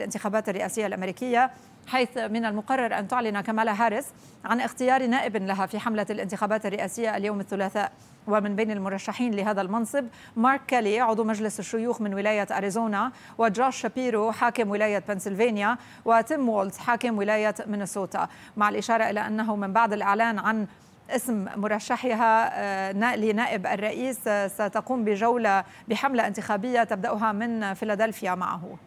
الانتخابات الرئاسية الأمريكية حيث من المقرر أن تعلن كمالا هاريس عن اختيار نائب لها في حملة الانتخابات الرئاسية اليوم الثلاثاء ومن بين المرشحين لهذا المنصب مارك كالي عضو مجلس الشيوخ من ولاية أريزونا وجوش شابيرو حاكم ولاية بنسلفانيا وتيم وولز حاكم ولاية مينيسوتا مع الإشارة إلى أنه من بعد الإعلان عن اسم مرشحها آه، لنائب الرئيس آه، ستقوم بجولة بحملة انتخابية تبدأها من فيلادلفيا معه